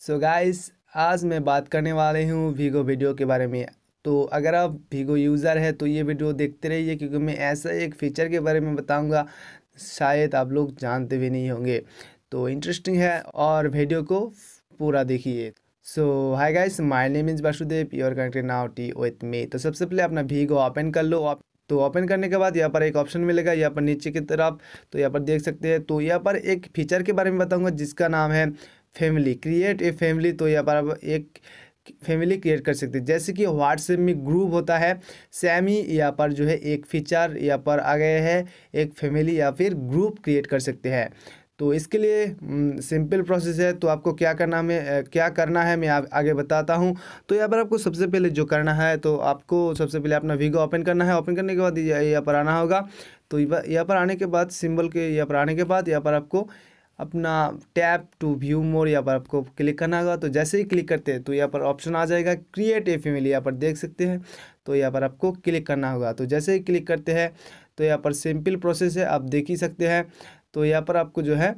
सो so guys आज मैं बात करने वाले हूँ वीगो वीडियो के बारे में तो अगर आप वीगो यूज़र है तो ये वीडियो देखते रहिए क्योंकि मैं ऐसा एक फ़ीचर के बारे में बताऊँगा शायद आप लोग जानते भी नहीं होंगे तो इंटरेस्टिंग है और वीडियो को पूरा देखिए so hi guys my name is Vasudev your country now tea with me तो सबसे पहले अपना वीगो ओपन कर लो आप तो ओपन करने के बाद यहाँ पर एक ऑप्शन मिलेगा यहाँ पर नीचे की तरफ तो यहाँ पर देख सकते हैं तो यहाँ पर एक फीचर के बारे में बताऊँगा जिसका नाम है फैमिली क्रिएट ए फैमिली तो यहाँ पर आप एक फैमिली क्रिएट कर सकते हैं जैसे कि व्हाट्सएप में ग्रुप होता है सेम ही यहाँ पर जो है एक फीचर यहाँ पर आ गए है एक फैमिली या फिर ग्रुप क्रिएट कर सकते हैं तो इसके लिए सिंपल हम्म, प्रोसेस है तो आपको क्या करना में क्या करना है मैं आगे बताता हूँ तो यहाँ पर आपको सबसे पहले जो करना है तो आपको सबसे पहले अपना वीगो ओपन करना है ओपन करने के बाद यहाँ पर आना होगा तो यहाँ पर आने के बाद सिंबल के यहाँ पर आने के बाद यहाँ पर आपको अपना टैप टू व्यू मोर यहाँ पर आपको क्लिक करना होगा तो जैसे ही क्लिक करते हैं तो यहाँ पर ऑप्शन आ जाएगा क्रिएट ए फैमिली यहाँ पर देख सकते हैं तो यहाँ पर आपको क्लिक करना होगा तो जैसे ही क्लिक करते हैं तो यहाँ पर सिंपल प्रोसेस है आप देख ही सकते हैं तो यहाँ पर आपको जो है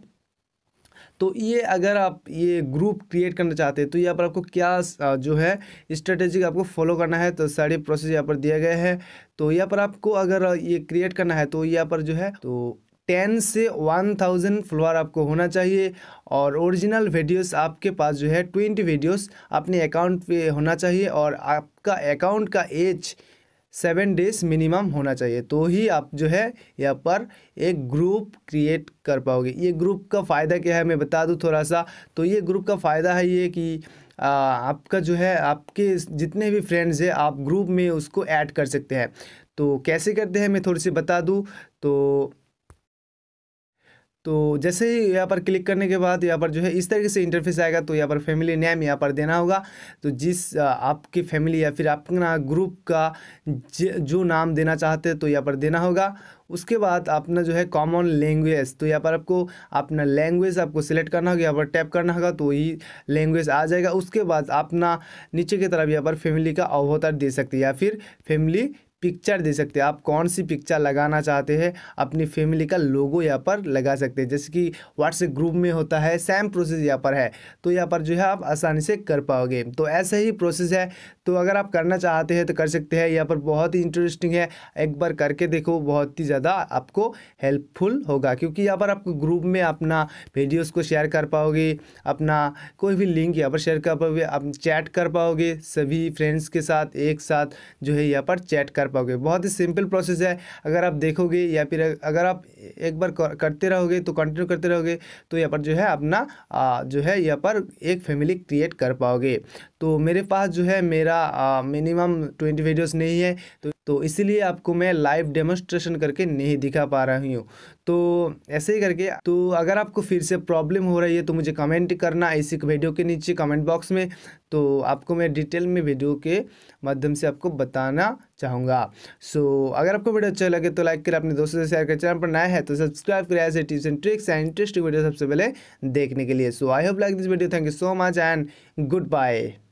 तो ये अगर आप ये ग्रुप क्रिएट करना चाहते हैं तो यहाँ पर आपको क्या जो है स्ट्रेटेजी आपको फॉलो करना है तो सारी प्रोसेस यहाँ पर दिया गया है तो यहाँ पर आपको अगर ये क्रिएट करना है तो यहाँ पर जो है तो टेन से वन थाउजेंड फ्लोअर आपको होना चाहिए और ओरिजिनल वीडियोस आपके पास जो है ट्वेंटी वीडियोस अपने अकाउंट पे होना चाहिए और आपका अकाउंट का एज सेवन डेज मिनिमम होना चाहिए तो ही आप जो है यहाँ पर एक ग्रुप क्रिएट कर पाओगे ये ग्रुप का फ़ायदा क्या है मैं बता दूँ थोड़ा सा तो ये ग्रुप का फ़ायदा है ये कि आ, आपका जो है आपके जितने भी फ्रेंड्स हैं आप ग्रुप में उसको ऐड कर सकते हैं तो कैसे करते हैं मैं थोड़ी सी बता दूँ तो तो जैसे ही यहाँ पर क्लिक करने के बाद यहाँ पर जो है इस तरीके से इंटरफेस आएगा तो यहाँ पर फैमिली नेम यहाँ पर देना होगा तो जिस आपकी फैमिली या फिर अपना ग्रुप का जो नाम देना चाहते हैं तो यहाँ पर देना होगा उसके बाद अपना जो है कॉमन लैंग्वेज तो यहाँ पर आपको अपना लैंग्वेज आपको सिलेक्ट करना होगा यहाँ पर टैप करना होगा तो वही लैंग्वेज आ जाएगा उसके बाद अपना नीचे की तरफ यहाँ पर फैमिली का अवतार दे सकते हैं या फिर फैमिली पिक्चर दे सकते हैं आप कौन सी पिक्चर लगाना चाहते हैं अपनी फैमिली का लोगो यहाँ पर लगा सकते हैं जैसे कि व्हाट्सएप ग्रुप में होता है सेम प्रोसेस यहाँ पर है तो यहाँ पर जो है आप आसानी से कर पाओगे तो ऐसे ही प्रोसेस है तो अगर आप करना चाहते हैं तो कर सकते हैं यहाँ पर बहुत ही इंटरेस्टिंग है एक बार करके देखो बहुत ही ज़्यादा आपको हेल्पफुल होगा क्योंकि यहाँ पर आप ग्रुप में अपना वीडियोज़ को शेयर कर पाओगे अपना कोई भी लिंक यहाँ पर शेयर कर पाओगे आप चैट कर पाओगे सभी फ्रेंड्स के साथ एक साथ जो है यहाँ पर चैट कर पाओगे बहुत ही सिंपल प्रोसेस है अगर आप देखोगे या फिर अगर आप एक बार करते रहोगे तो कंटिन्यू करते रहोगे तो यहाँ पर जो है अपना जो है यहाँ पर एक फैमिली क्रिएट कर पाओगे तो मेरे पास जो है मेरा मिनिमम ट्वेंटी वीडियोस नहीं है तो तो इसीलिए आपको मैं लाइव डेमोस्ट्रेशन करके नहीं दिखा पा रही हूँ तो ऐसे ही करके तो अगर आपको फिर से प्रॉब्लम हो रही है तो मुझे कमेंट करना इसी वीडियो के नीचे कमेंट बॉक्स में तो आपको मैं डिटेल में वीडियो के माध्यम से आपको बताना चाहूँगा सो so, अगर आपको वीडियो अच्छा लगे तो लाइक करें अपने दोस्तों से शेयर करें चैनल पर नया है तो सब्सक्राइब करें ऐसे tips and tricks and interesting video सबसे पहले देखने के लिए so I hope like this video thank you so much and good bye